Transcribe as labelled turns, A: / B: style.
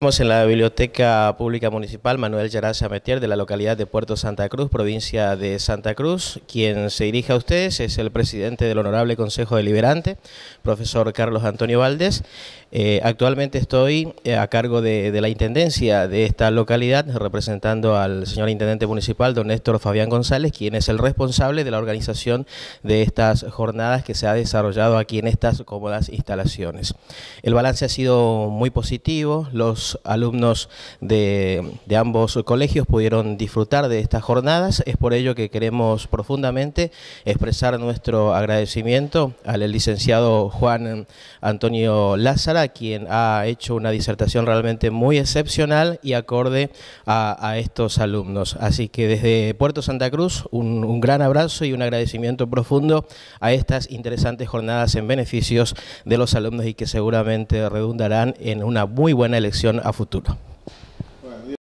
A: Estamos en la Biblioteca Pública Municipal Manuel Gerard Metier de la localidad de Puerto Santa Cruz, provincia de Santa Cruz. Quien se dirige a ustedes es el presidente del Honorable Consejo Deliberante, profesor Carlos Antonio Valdés. Eh, actualmente estoy eh, a cargo de, la intendencia de esta localidad, representando al señor intendente municipal, don Néstor Fabián González, quien es el responsable de la organización de estas jornadas que se ha desarrollado aquí en estas cómodas instalaciones. El balance ha sido muy positivo, los alumnos de, de ambos colegios pudieron disfrutar de estas jornadas, es por ello que queremos profundamente expresar nuestro agradecimiento al licenciado Juan Antonio Lázaro, quien ha hecho una disertación realmente muy excepcional y acorde a, estos alumnos. Así que desde Puerto Santa Cruz, un, gran abrazo y un agradecimiento profundo a estas interesantes jornadas en beneficios de los alumnos y que seguramente redundarán en una muy buena elección a futuro.